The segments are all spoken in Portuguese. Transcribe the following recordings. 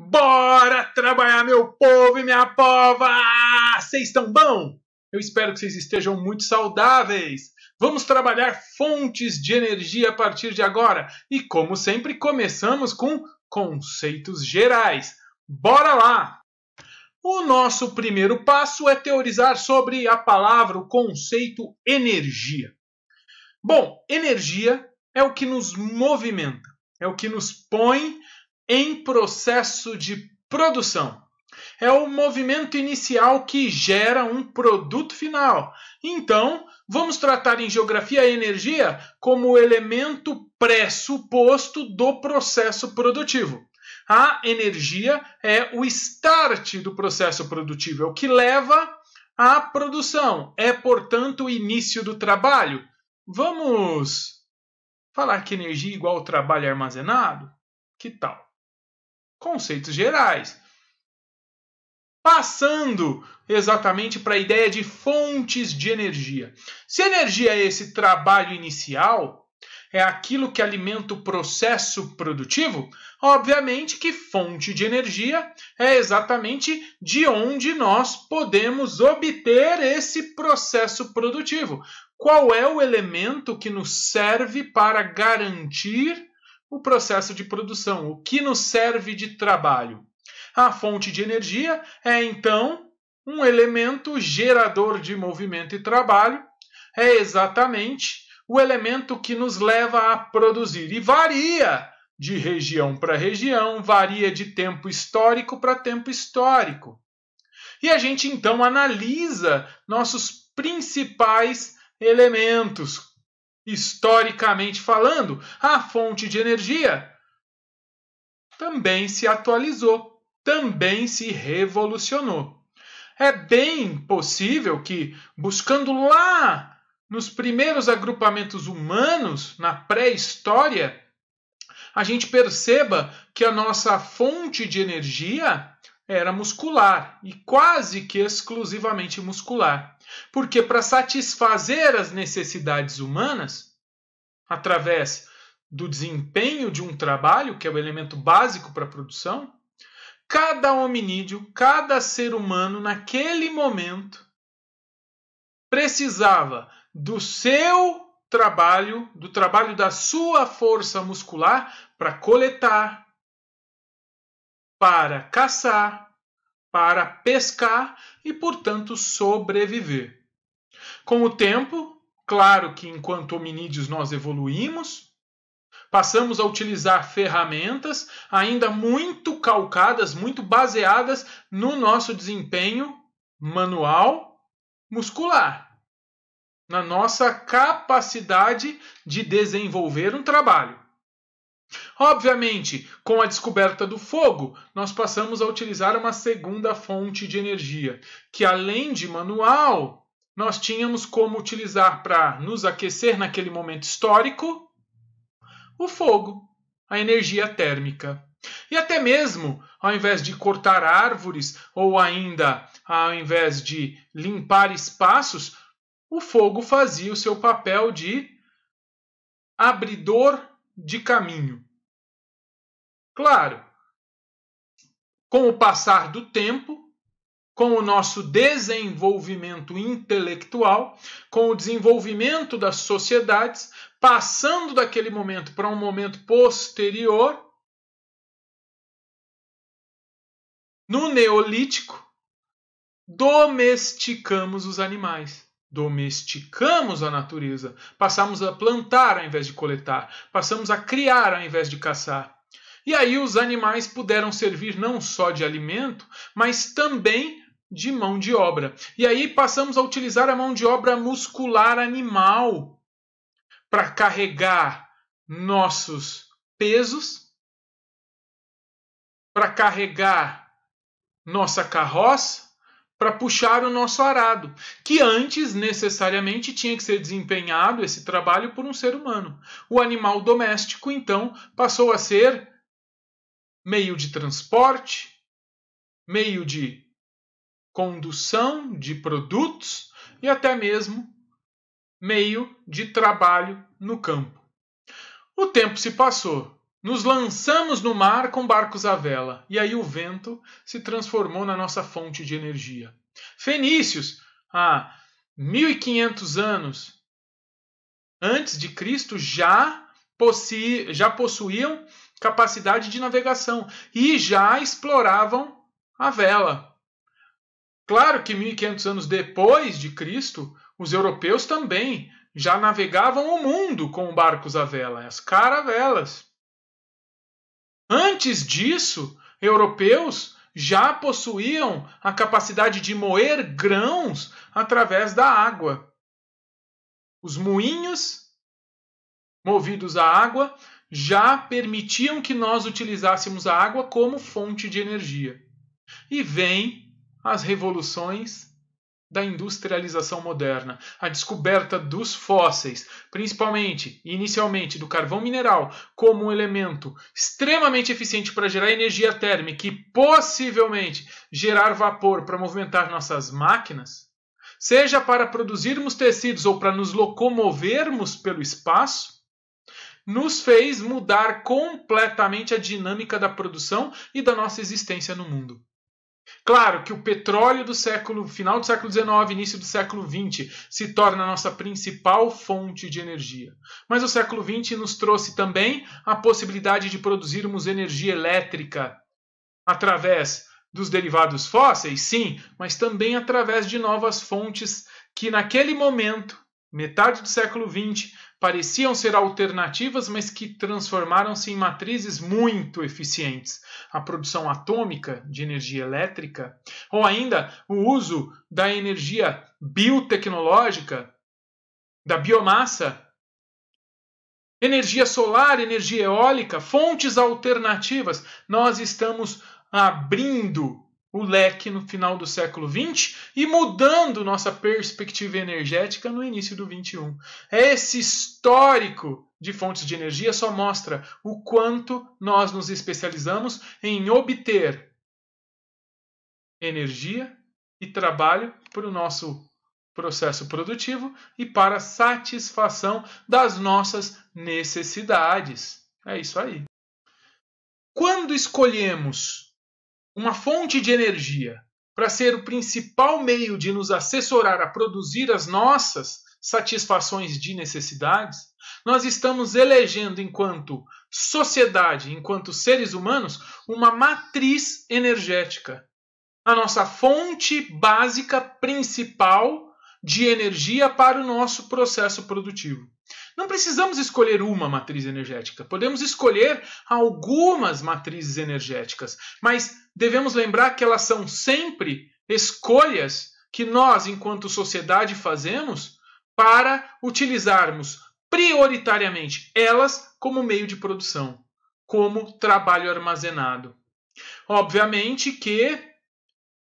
Bora trabalhar, meu povo e minha pova! Vocês estão bom? Eu espero que vocês estejam muito saudáveis. Vamos trabalhar fontes de energia a partir de agora. E como sempre, começamos com conceitos gerais. Bora lá! O nosso primeiro passo é teorizar sobre a palavra, o conceito energia. Bom, energia é o que nos movimenta, é o que nos põe em processo de produção. É o movimento inicial que gera um produto final. Então, vamos tratar em geografia a energia como elemento pressuposto do processo produtivo. A energia é o start do processo produtivo, é o que leva à produção, é, portanto, o início do trabalho. Vamos falar que energia é igual ao trabalho armazenado? Que tal? conceitos gerais. Passando exatamente para a ideia de fontes de energia. Se energia é esse trabalho inicial, é aquilo que alimenta o processo produtivo, obviamente que fonte de energia é exatamente de onde nós podemos obter esse processo produtivo. Qual é o elemento que nos serve para garantir o processo de produção, o que nos serve de trabalho. A fonte de energia é então um elemento gerador de movimento e trabalho, é exatamente o elemento que nos leva a produzir e varia de região para região, varia de tempo histórico para tempo histórico. E a gente então analisa nossos principais elementos, Historicamente falando, a fonte de energia também se atualizou, também se revolucionou. É bem possível que, buscando lá nos primeiros agrupamentos humanos, na pré-história, a gente perceba que a nossa fonte de energia era muscular e quase que exclusivamente muscular. Porque para satisfazer as necessidades humanas, através do desempenho de um trabalho, que é o elemento básico para a produção, cada hominídeo, cada ser humano naquele momento precisava do seu trabalho, do trabalho da sua força muscular para coletar, para caçar, para pescar e, portanto, sobreviver. Com o tempo, Claro que enquanto hominídeos nós evoluímos, passamos a utilizar ferramentas ainda muito calcadas, muito baseadas no nosso desempenho manual muscular, na nossa capacidade de desenvolver um trabalho. Obviamente, com a descoberta do fogo, nós passamos a utilizar uma segunda fonte de energia, que além de manual, nós tínhamos como utilizar para nos aquecer naquele momento histórico o fogo, a energia térmica. E até mesmo, ao invés de cortar árvores, ou ainda ao invés de limpar espaços, o fogo fazia o seu papel de abridor de caminho. Claro, com o passar do tempo, com o nosso desenvolvimento intelectual, com o desenvolvimento das sociedades, passando daquele momento para um momento posterior. No Neolítico, domesticamos os animais. Domesticamos a natureza, passamos a plantar ao invés de coletar, passamos a criar ao invés de caçar. E aí os animais puderam servir não só de alimento, mas também de mão de obra. E aí passamos a utilizar a mão de obra muscular animal para carregar nossos pesos, para carregar nossa carroça, para puxar o nosso arado, que antes necessariamente tinha que ser desempenhado esse trabalho por um ser humano. O animal doméstico então passou a ser meio de transporte, meio de condução de produtos e até mesmo meio de trabalho no campo. O tempo se passou. Nos lançamos no mar com barcos à vela, e aí o vento se transformou na nossa fonte de energia. Fenícios, há 1500 anos antes de Cristo, já, possi já possuíam capacidade de navegação e já exploravam a vela. Claro que 1500 anos depois de Cristo, os europeus também já navegavam o mundo com barcos à vela, as caravelas. Antes disso, europeus já possuíam a capacidade de moer grãos através da água. Os moinhos movidos à água já permitiam que nós utilizássemos a água como fonte de energia. E vem as revoluções da industrialização moderna, a descoberta dos fósseis, principalmente e inicialmente do carvão mineral, como um elemento extremamente eficiente para gerar energia térmica e possivelmente gerar vapor para movimentar nossas máquinas, seja para produzirmos tecidos ou para nos locomovermos pelo espaço, nos fez mudar completamente a dinâmica da produção e da nossa existência no mundo. Claro que o petróleo do século final do século XIX, início do século XX, se torna a nossa principal fonte de energia. Mas o século XX nos trouxe também a possibilidade de produzirmos energia elétrica através dos derivados fósseis, sim, mas também através de novas fontes que naquele momento, metade do século XX, pareciam ser alternativas, mas que transformaram-se em matrizes muito eficientes. A produção atômica de energia elétrica, ou ainda o uso da energia biotecnológica, da biomassa, energia solar, energia eólica, fontes alternativas. Nós estamos abrindo o leque no final do século XX e mudando nossa perspectiva energética no início do XXI. Esse histórico de fontes de energia só mostra o quanto nós nos especializamos em obter energia e trabalho para o nosso processo produtivo e para a satisfação das nossas necessidades. É isso aí. Quando escolhemos uma fonte de energia para ser o principal meio de nos assessorar a produzir as nossas satisfações de necessidades, nós estamos elegendo, enquanto sociedade, enquanto seres humanos, uma matriz energética. A nossa fonte básica principal de energia para o nosso processo produtivo. Não precisamos escolher uma matriz energética, podemos escolher algumas matrizes energéticas, mas devemos lembrar que elas são sempre escolhas que nós, enquanto sociedade, fazemos para utilizarmos prioritariamente elas como meio de produção, como trabalho armazenado. Obviamente que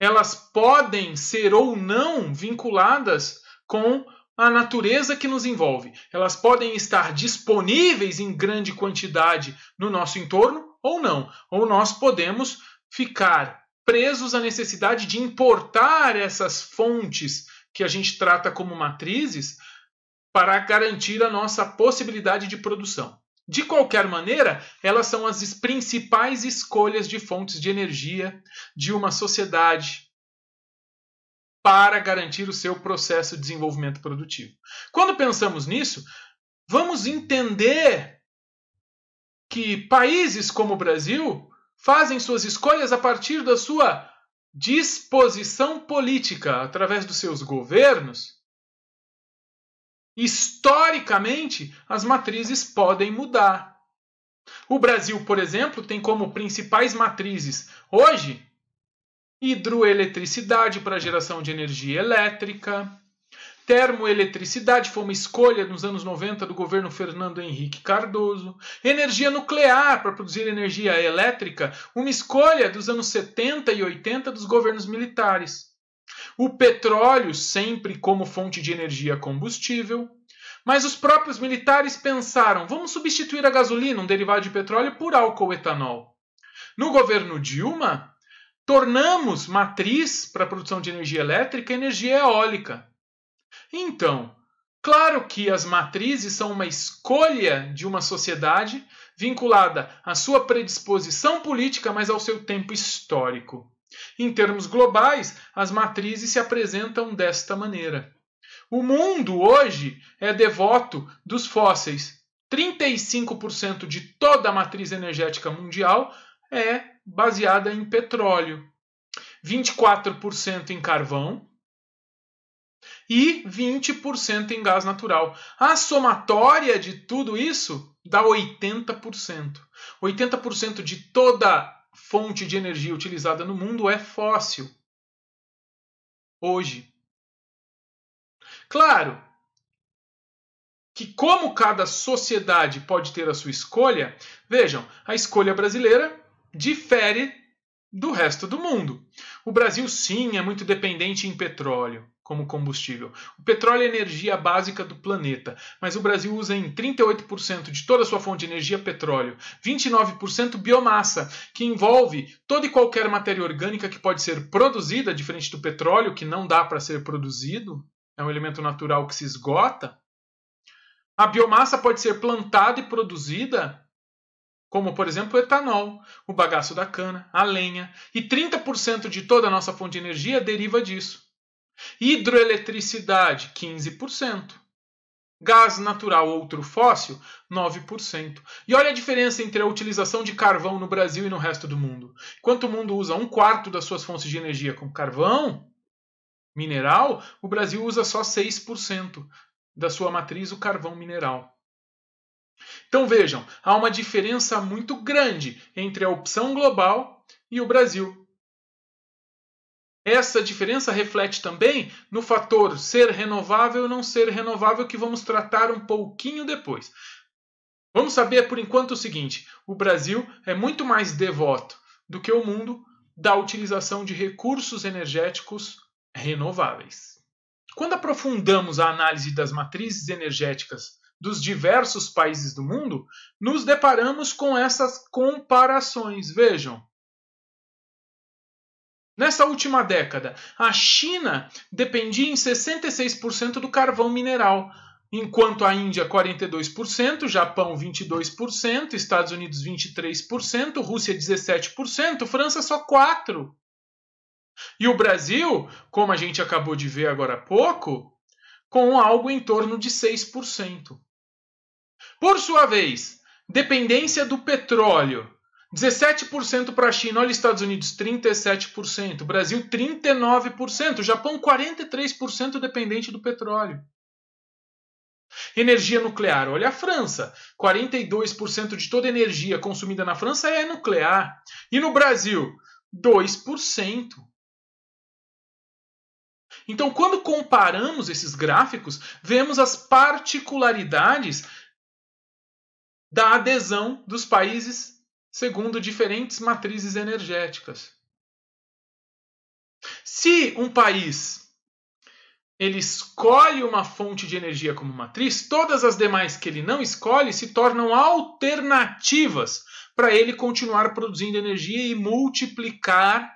elas podem ser ou não vinculadas com a natureza que nos envolve. Elas podem estar disponíveis em grande quantidade no nosso entorno ou não. Ou nós podemos ficar presos à necessidade de importar essas fontes que a gente trata como matrizes para garantir a nossa possibilidade de produção. De qualquer maneira, elas são as principais escolhas de fontes de energia de uma sociedade, para garantir o seu processo de desenvolvimento produtivo. Quando pensamos nisso, vamos entender que países como o Brasil fazem suas escolhas a partir da sua disposição política, através dos seus governos. Historicamente, as matrizes podem mudar. O Brasil, por exemplo, tem como principais matrizes hoje hidroeletricidade para geração de energia elétrica. Termoeletricidade foi uma escolha nos anos 90 do governo Fernando Henrique Cardoso. Energia nuclear para produzir energia elétrica, uma escolha dos anos 70 e 80 dos governos militares. O petróleo sempre como fonte de energia combustível. Mas os próprios militares pensaram: vamos substituir a gasolina, um derivado de petróleo, por álcool etanol. No governo Dilma, tornamos matriz para a produção de energia elétrica energia eólica. Então, claro que as matrizes são uma escolha de uma sociedade vinculada à sua predisposição política, mas ao seu tempo histórico. Em termos globais, as matrizes se apresentam desta maneira. O mundo hoje é devoto dos fósseis. 35% de toda a matriz energética mundial é baseada em petróleo, 24% em carvão e 20% em gás natural. A somatória de tudo isso dá 80%. 80% de toda fonte de energia utilizada no mundo é fóssil. Hoje. Claro que, como cada sociedade pode ter a sua escolha, vejam, a escolha brasileira difere do resto do mundo. O Brasil, sim, é muito dependente em petróleo como combustível. O petróleo é a energia básica do planeta, mas o Brasil usa em 38% de toda a sua fonte de energia petróleo, 29% biomassa, que envolve toda e qualquer matéria orgânica que pode ser produzida, diferente do petróleo, que não dá para ser produzido, é um elemento natural que se esgota. A biomassa pode ser plantada e produzida como por exemplo o etanol, o bagaço da cana, a lenha, e 30% de toda a nossa fonte de energia deriva disso. Hidroeletricidade, 15%. Gás natural, outro fóssil, 9%. E olha a diferença entre a utilização de carvão no Brasil e no resto do mundo. Enquanto o mundo usa um quarto das suas fontes de energia com carvão, mineral, o Brasil usa só 6% da sua matriz, o carvão mineral. Então vejam, há uma diferença muito grande entre a opção global e o Brasil. Essa diferença reflete também no fator ser renovável ou não ser renovável, que vamos tratar um pouquinho depois. Vamos saber por enquanto o seguinte: o Brasil é muito mais devoto do que o mundo da utilização de recursos energéticos renováveis. Quando aprofundamos a análise das matrizes energéticas dos diversos países do mundo, nos deparamos com essas comparações. Vejam. Nessa última década, a China dependia em 66% do carvão mineral, enquanto a Índia 42%, Japão 22%, Estados Unidos 23%, Rússia 17%, França só 4%. E o Brasil, como a gente acabou de ver agora há pouco, com algo em torno de 6%. Por sua vez, dependência do petróleo. 17% para a China, olha Estados Unidos 37%, Brasil 39%, Japão 43% dependente do petróleo. Energia nuclear, olha a França, 42% de toda a energia consumida na França é nuclear. E no Brasil, 2%. Então, quando comparamos esses gráficos, vemos as particularidades da adesão dos países segundo diferentes matrizes energéticas. Se um país ele escolhe uma fonte de energia como matriz, todas as demais que ele não escolhe se tornam alternativas para ele continuar produzindo energia e multiplicar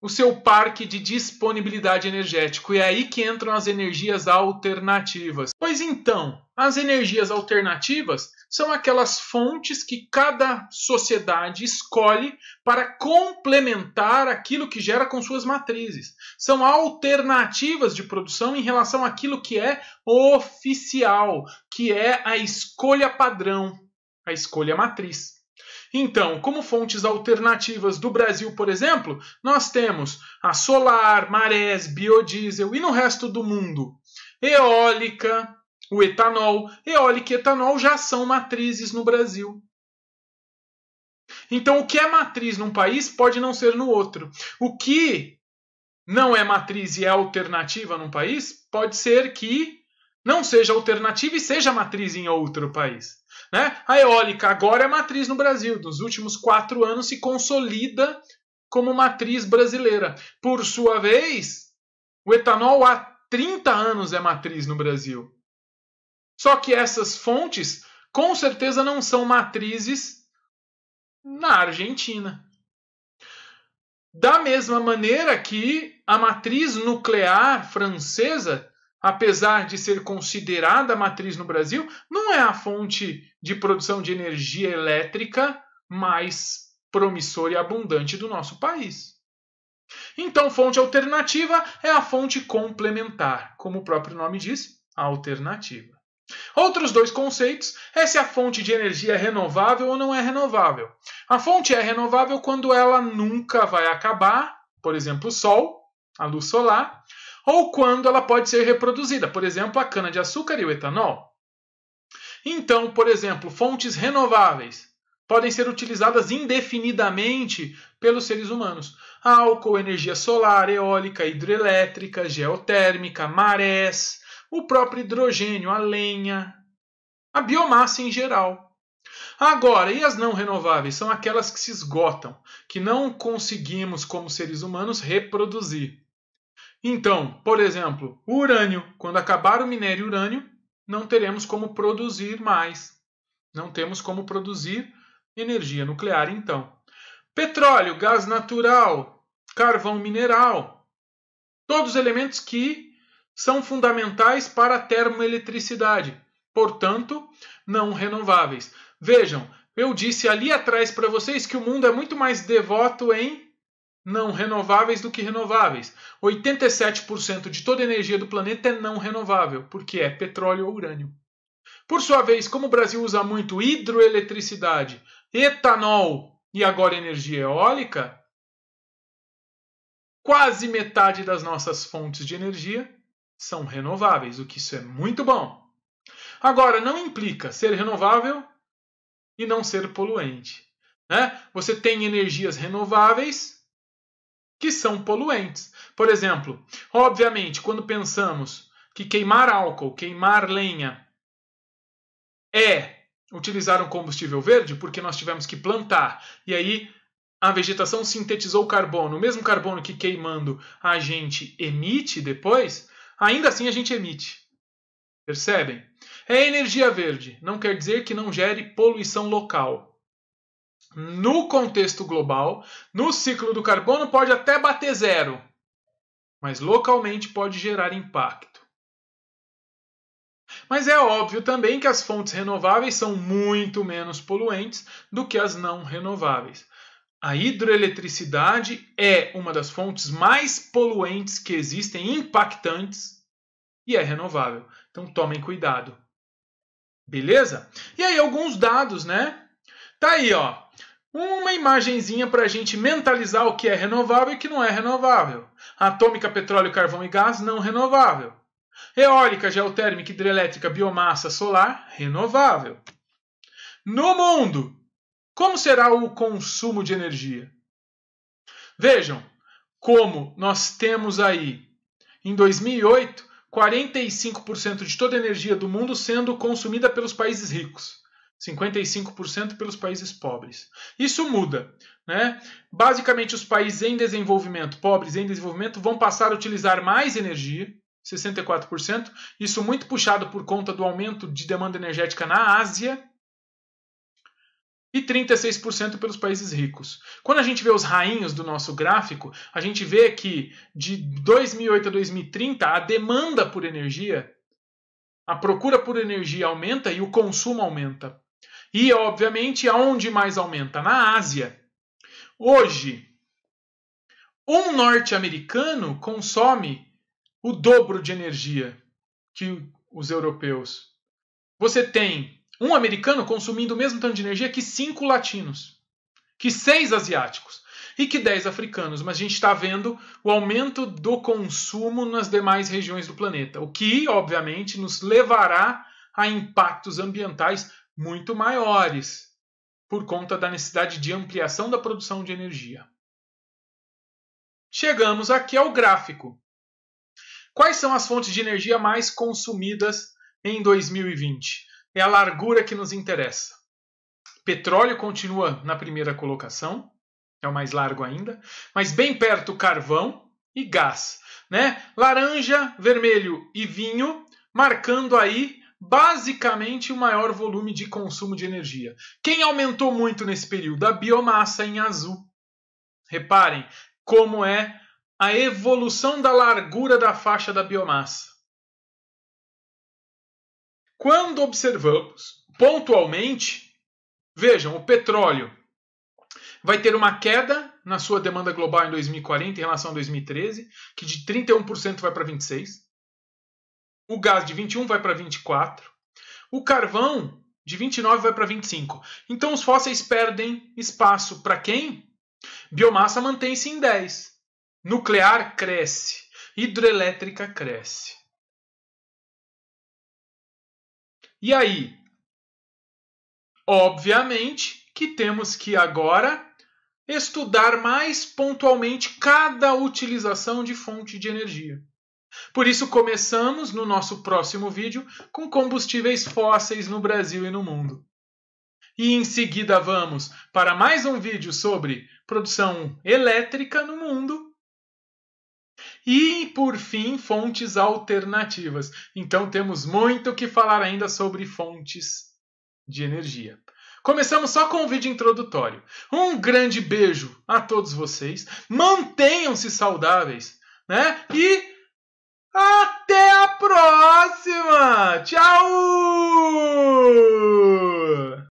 o seu parque de disponibilidade energética. E é aí que entram as energias alternativas. Pois então, as energias alternativas são aquelas fontes que cada sociedade escolhe para complementar aquilo que gera com suas matrizes. São alternativas de produção em relação àquilo que é oficial, que é a escolha padrão, a escolha matriz. Então, como fontes alternativas do Brasil, por exemplo, nós temos a solar, marés, biodiesel e no resto do mundo, eólica, o etanol, eólica e etanol já são matrizes no Brasil. Então, o que é matriz num país pode não ser no outro. O que não é matriz e é alternativa num país pode ser que não seja alternativa e seja matriz em outro país. Né? A eólica agora é matriz no Brasil. Nos últimos quatro anos se consolida como matriz brasileira. Por sua vez, o etanol há 30 anos é matriz no Brasil. Só que essas fontes com certeza não são matrizes na Argentina. Da mesma maneira que a matriz nuclear francesa, apesar de ser considerada matriz no Brasil, não é a fonte de produção de energia elétrica mais promissora e abundante do nosso país. Então, fonte alternativa é a fonte complementar, como o próprio nome diz, alternativa. Outros dois conceitos é se a fonte de energia é renovável ou não é renovável. A fonte é renovável quando ela nunca vai acabar, por exemplo, o sol, a luz solar, ou quando ela pode ser reproduzida, por exemplo, a cana-de-açúcar e o etanol. Então, por exemplo, fontes renováveis podem ser utilizadas indefinidamente pelos seres humanos. Álcool, energia solar, eólica, hidrelétrica, geotérmica, marés, o próprio hidrogênio, a lenha, a biomassa em geral. Agora, e as não renováveis? São aquelas que se esgotam, que não conseguimos, como seres humanos, reproduzir. Então, por exemplo, o urânio. Quando acabar o minério urânio, não teremos como produzir mais. Não temos como produzir energia nuclear, então. Petróleo, gás natural, carvão mineral. Todos elementos que são fundamentais para a termoeletricidade, portanto, não renováveis. Vejam, eu disse ali atrás para vocês que o mundo é muito mais devoto em não renováveis do que renováveis. 87% de toda a energia do planeta é não renovável, porque é petróleo ou urânio. Por sua vez, como o Brasil usa muito hidroeletricidade, etanol e agora energia eólica, quase metade das nossas fontes de energia são renováveis, o que isso é muito bom. Agora, não implica ser renovável e não ser poluente. Né? Você tem energias renováveis que são poluentes. Por exemplo, obviamente, quando pensamos que queimar álcool, queimar lenha é utilizar um combustível verde, porque nós tivemos que plantar e aí a vegetação sintetizou carbono, o mesmo carbono que queimando a gente emite depois, Ainda assim a gente emite. Percebem? É energia verde, não quer dizer que não gere poluição local. No contexto global, no ciclo do carbono pode até bater zero, mas localmente pode gerar impacto. Mas é óbvio também que as fontes renováveis são muito menos poluentes do que as não renováveis. A hidroeletricidade é uma das fontes mais poluentes que existem, impactantes, e é renovável. Então tomem cuidado. Beleza? E aí alguns dados, né? Tá aí, ó. Uma imagenzinha para a gente mentalizar o que é renovável e o que não é renovável. Atômica, petróleo, carvão e gás, não renovável. Eólica, geotérmica, hidrelétrica, biomassa, solar, renovável. No mundo, como será o consumo de energia? Vejam como nós temos aí, em 2008, 45% de toda a energia do mundo sendo consumida pelos países ricos, 55% pelos países pobres. Isso muda. Né? Basicamente, os países em desenvolvimento, pobres em desenvolvimento, vão passar a utilizar mais energia, 64%, isso muito puxado por conta do aumento de demanda energética na Ásia, e 36% pelos países ricos. Quando a gente vê os rainhos do nosso gráfico, a gente vê que de 2008 a 2030 a demanda por energia, a procura por energia aumenta e o consumo aumenta. E, obviamente, aonde mais aumenta? Na Ásia. Hoje, um norte-americano consome o dobro de energia que os europeus. Você tem um americano consumindo o mesmo tanto de energia que cinco latinos, que seis asiáticos e que dez africanos, mas a gente está vendo o aumento do consumo nas demais regiões do planeta, o que, obviamente, nos levará a impactos ambientais muito maiores por conta da necessidade de ampliação da produção de energia. Chegamos aqui ao gráfico. Quais são as fontes de energia mais consumidas em 2020? é a largura que nos interessa. Petróleo continua na primeira colocação, é o mais largo ainda, mas bem perto carvão e gás, né? Laranja, vermelho e vinho, marcando aí basicamente o maior volume de consumo de energia. Quem aumentou muito nesse período? A biomassa em azul. Reparem como é a evolução da largura da faixa da biomassa. Quando observamos pontualmente, vejam, o petróleo vai ter uma queda na sua demanda global em 2040 em relação a 2013, que de 31% vai para 26. O gás de 21 vai para 24. O carvão de 29 vai para 25. Então os fósseis perdem espaço para quem? Biomassa mantém-se em 10. Nuclear cresce, hidrelétrica cresce. E aí, obviamente que temos que agora estudar mais pontualmente cada utilização de fonte de energia. Por isso, começamos no nosso próximo vídeo com combustíveis fósseis no Brasil e no mundo. E em seguida, vamos para mais um vídeo sobre produção elétrica no mundo e, por fim, fontes alternativas. Então, temos muito o que falar ainda sobre fontes de energia. Começamos só com o vídeo introdutório. Um grande beijo a todos vocês. Mantenham-se saudáveis, né? E até a próxima! Tchau!